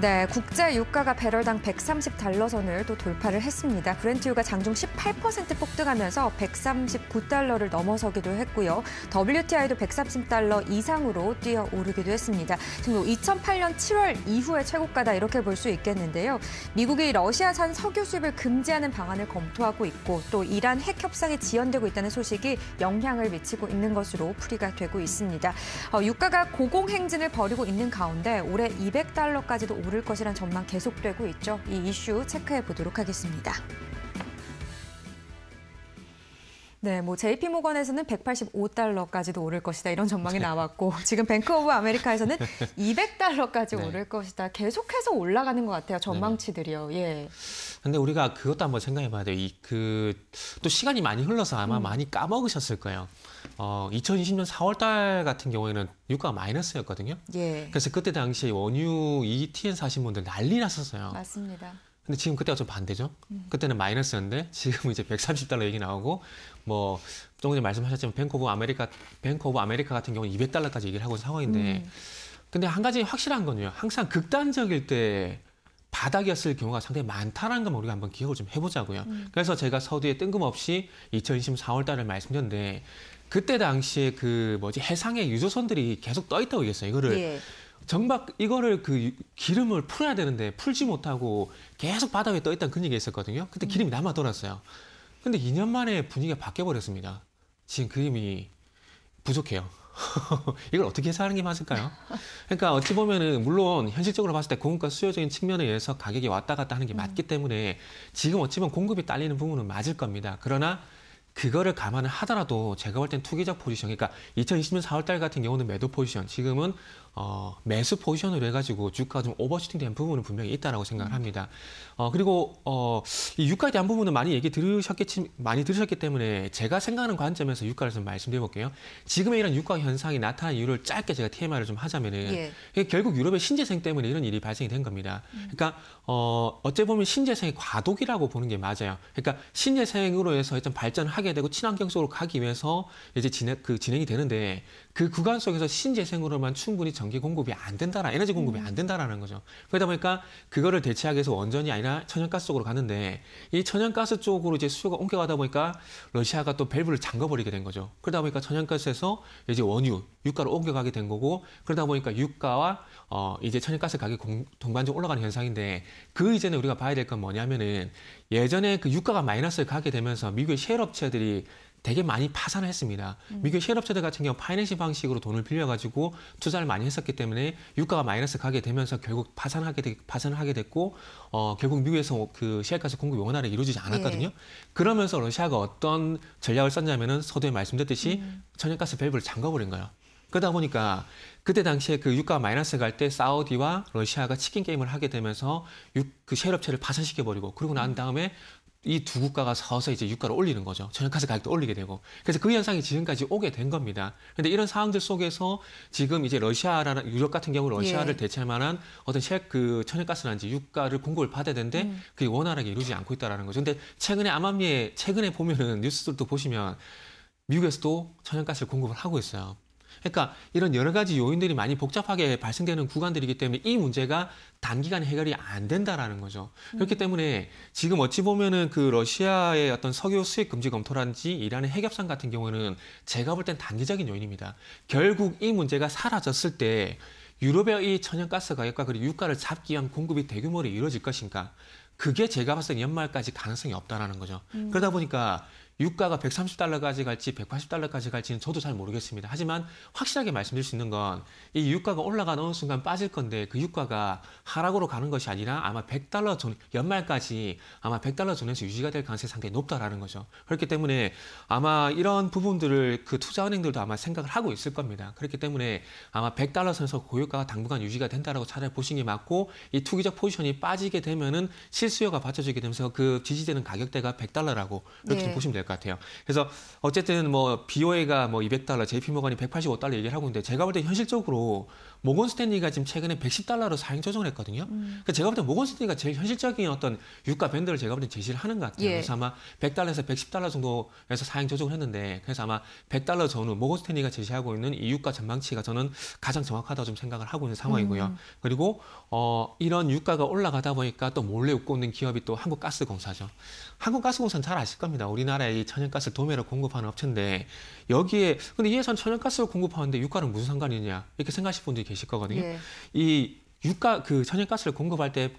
네, 국제 유가가 배럴당 130달러 선을 또 돌파를 했습니다. 브렌트유가 장중 18% 폭등하면서 139달러를 넘어서기도 했고요. WTI도 130달러 이상으로 뛰어오르기도 했습니다. 지금 2008년 7월 이후의 최고가다 이렇게 볼 수 있겠는데요. 미국이 러시아산 석유 수입을 금지하는 방안을 검토하고 있고 또 이란 핵 협상이 지연되고 있다는 소식이 영향을 미치고 있는 것으로 풀이가 되고 있습니다. 어, 유가가 고공행진을 벌이고 있는 가운데 올해 200달러까지도 오르 오를 것이란 전망 계속되고 있죠. 이 이슈 체크해 보도록 하겠습니다. 네, 뭐 JP 모건에서는 185달러까지도 오를 것이다 이런 전망이 네. 나왔고 지금 뱅크 오브 아메리카에서는 200달러까지 네. 오를 것이다. 계속해서 올라가는 것 같아요. 네. 전망치들이요. 예. 근데 우리가 그것도 한번 생각해 봐야 돼요. 이그또 시간이 많이 흘러서 아마 음. 많이 까먹으셨을 거예요. 어 2020년 4월 달 같은 경우에는 유가 마이너스였거든요. 예. 그래서 그때 당시에 원유 ETN 사신 분들 난리 났었어요. 맞습니다. 근데 지금 그때가 좀 반대죠. 음. 그때는 마이너스였는데 지금 이제 130달러 얘기 나오고 뭐 조금 전에 말씀하셨지만 뱅크 오브 아메리카 뱅크 오브 아메리카 같은 경우는 200달러까지 얘기를 하고 있는 상황인데 음. 근데 한 가지 확실한 건요. 항상 극단적일 때 바닥이었을 경우가 상당히 많다라는 걸 우리가 한번 기억을 좀 해보자고요. 음. 그래서 제가 서두에 뜬금없이 2020 4월 달에 말씀드렸는데 그때 당시에 그 뭐지 해상의 유조선들이 계속 떠 있다고 얘기했어요. 이거를 예. 정박 이거를 그 기름을 풀어야 되는데 풀지 못하고 계속 바닥 위에 떠 있다는 그런 얘기 있었거든요. 그때 음. 기름이 남아 돌았어요. 근데 2년 만에 분위기가 바뀌어 버렸습니다. 지금 그림이 부족해요. 이걸 어떻게 해서하는게 맞을까요? 그러니까 어찌 보면은 물론 현실적으로 봤을 때 공급과 수요적인 측면에 의해서 가격이 왔다 갔다 하는 게 음. 맞기 때문에 지금 어찌 보면 공급이 딸리는 부분은 맞을 겁니다. 그러나 그거를 감안을 하더라도 제가 볼 땐투기적 포지션, 그러니까 2020년 4월달 같은 경우는 매도 포지션, 지금은 어, 매수 포지션으로 해가지고 주가 좀 오버슈팅 된 부분은 분명히 있다라고 생각을 음. 합니다. 어, 그리고 어, 이 유가에 대한 부분은 많이 얘기 들으셨겠지, 많이 들으셨기 때문에 제가 생각하는 관점에서 유가를 좀 말씀드려볼게요. 지금의 이런 유가 현상이 나타난 이유를 짧게 제가 TMI를 좀 하자면은 예. 결국 유럽의 신재생 때문에 이런 일이 발생이 된 겁니다. 음. 그러니까 어, 어째 보면 신재생의 과도기라고 보는 게 맞아요. 그러니까 신재생으로 해서 일단 발전하기 하게 되고 친환경 속으로 가기 위해서 이제 진행, 그 진행이 되는데 그 구간 속에서 신재생으로만 충분히 전기 공급이 안 된다라 에너지 공급이 음. 안 된다라는 거죠. 그러다 보니까 그거를 대체하기 위해서 원전이 아니라 천연가스 쪽으로 가는데 이 천연가스 쪽으로 이제 수요가 옮겨가다 보니까 러시아가 또 밸브를 잠가버리게 된 거죠. 그러다 보니까 천연가스에서 이제 원유, 유가로 옮겨가게 된 거고 그러다 보니까 유가와 어 이제 천연가스 가격 동반적으로 올라가는 현상인데 그 이제는 우리가 봐야 될 건 뭐냐면은 예전에 그 유가가 마이너스를 가게 되면서 미국의 셰일 업체 회사들이 되게 많이 파산을 했습니다. 음. 미국 셰일업체들 같은 경우 파이낸싱 방식으로 돈을 빌려가지고 투자를 많이 했었기 때문에 유가가 마이너스 가게 되면서 결국 파산하게 되, 파산을 하게 됐고 어, 결국 미국에서 그 셰일가스 공급이 원활하게 이루어지지 않았거든요. 예. 그러면서 러시아가 어떤 전략을 썼냐면은 서두에 말씀드렸듯이 음. 천연가스 밸브를 잠가버린 거예요. 그러다 보니까 그때 당시에 그 유가 마이너스 갈 때 사우디와 러시아가 치킨 게임을 하게 되면서 유, 그 셰일업체를 파산시켜버리고 그러고 난 음. 다음에 이두 국가가 서서 이제 유가를 올리는 거죠. 천연가스 가격도 올리게 되고. 그래서 그 현상이 지금까지 오게 된 겁니다. 그런데 이런 상황들 속에서 지금 이제 러시아라는 유럽 같은 경우 러시아를 예. 대체할 만한 어떤 셰그 천연가스라든지 유가를 공급을 받아야 되는데 음. 그게 원활하게 이루지 않고 있다라는 거죠. 근데 최근에 암암리에 최근에 보면은 뉴스들도 보시면 미국에서도 천연가스를 공급을 하고 있어요. 그러니까 이런 여러 가지 요인들이 많이 복잡하게 발생되는 구간들이기 때문에 이 문제가 단기간 해결이 안 된다라는 거죠. 음. 그렇기 때문에 지금 어찌 보면은 그 러시아의 어떤 석유 수입 금지 검토라든지 이란의 핵협상 같은 경우는 제가 볼 땐 단기적인 요인입니다. 결국 이 문제가 사라졌을 때 유럽의 이 천연가스 가격과 그리고 유가를 잡기 위한 공급이 대규모로 이루어질 것인가? 그게 제가 봤을 때 연말까지 가능성이 없다라는 거죠. 음. 그러다 보니까 유가가 130달러까지 갈지 180달러까지 갈지는 저도 잘 모르겠습니다. 하지만 확실하게 말씀드릴 수 있는 건 이 유가가 올라간 어느 순간 빠질 건데 그 유가가 하락으로 가는 것이 아니라 아마 100달러 전 연말까지 아마 100달러 전에서 유지가 될 가능성이 상당히 높다라는 거죠. 그렇기 때문에 아마 이런 부분들을 그 투자은행들도 아마 생각을 하고 있을 겁니다. 그렇기 때문에 아마 100달러 선에서 고유가가 당분간 유지가 된다라고 차라리 보시는 게 맞고 이 투기적 포지션이 빠지게 되면은 실수요가 받쳐지게 되면서 그 지지되는 가격대가 100달러라고 이렇게 네. 보시면 될 될것 같아요. 그래서 어쨌든 뭐 BOA가 뭐 200달러, JP모건이 185달러 얘기를 하고 있는데 제가 볼 때 현실적으로 모건 스탠리가 지금 최근에 110달러로 사행 조정을 했거든요. 음. 그러니까 제가 볼 때 모건 스탠리가 제일 현실적인 어떤 유가 밴드를 제가 볼 때 제시를 하는 것 같아요. 예. 그래서 아마 100달러에서 110달러 정도에서 사행 조정을 했는데 그래서 아마 100달러 전후 모건 스탠리가 제시하고 있는 이 유가 전망치가 저는 가장 정확하다고 좀 생각을 하고 있는 상황이고요. 음. 그리고 어 이런 유가가 올라가다 보니까 또 몰래 웃고 있는 기업이 또 한국가스공사죠. 한국가스공사는 잘 아실 겁니다. 우리나라에 이 천연가스를 도매로 공급하는 업체인데 여기에 근데 이 회사는 천연가스를 공급하는데 유가는 무슨 상관이냐 이렇게 생각하실 분들이 계실 거거든요. 예. 이 유가 그 천연가스를 공급할 때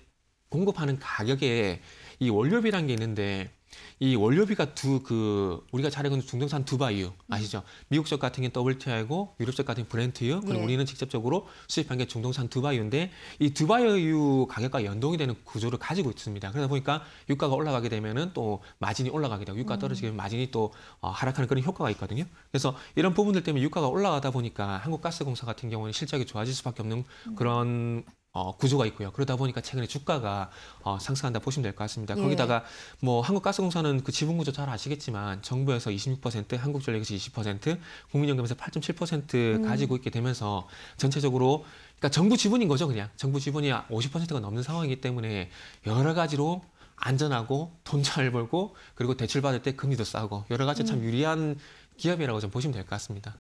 공급하는 가격에 이 원료비라는 게 있는데 이 원료비가 두 그 우리가 잘 알고 있는 중동산 두바이유 아시죠? 미국적 같은 게 WTI고 유럽적 같은 게브랜트유 그리고 네. 예. 우리는 직접적으로 수입한 게 중동산 두바이유인데 이 두바이유 가격과 연동이 되는 구조를 가지고 있습니다. 그러다 보니까 유가가 올라가게 되면은 또 마진이 올라가게 되고 유가 음. 떨어지게 되면 마진이 또 어, 하락하는 그런 효과가 있거든요. 그래서 이런 부분들 때문에 유가가 올라가다 보니까 한국가스공사 같은 경우는 실적이 좋아질 수밖에 없는 음. 그런 어, 구조가 있고요. 그러다 보니까 최근에 주가가 어, 상승한다 보시면 될 것 같습니다. 예. 거기다가 뭐 한국가스공사는 그 지분 구조 잘 아시겠지만 정부에서 26%, 한국전력에서 20%, 국민연금에서 8.7% 음. 가지고 있게 되면서 전체적으로 그러니까 정부 지분인 거죠, 그냥. 정부 지분이 50%가 넘는 상황이기 때문에 여러 가지로 안전하고 돈 잘 벌고 그리고 대출 받을 때 금리도 싸고 여러 가지 참 음. 유리한 기업이라고 좀 보시면 될 것 같습니다.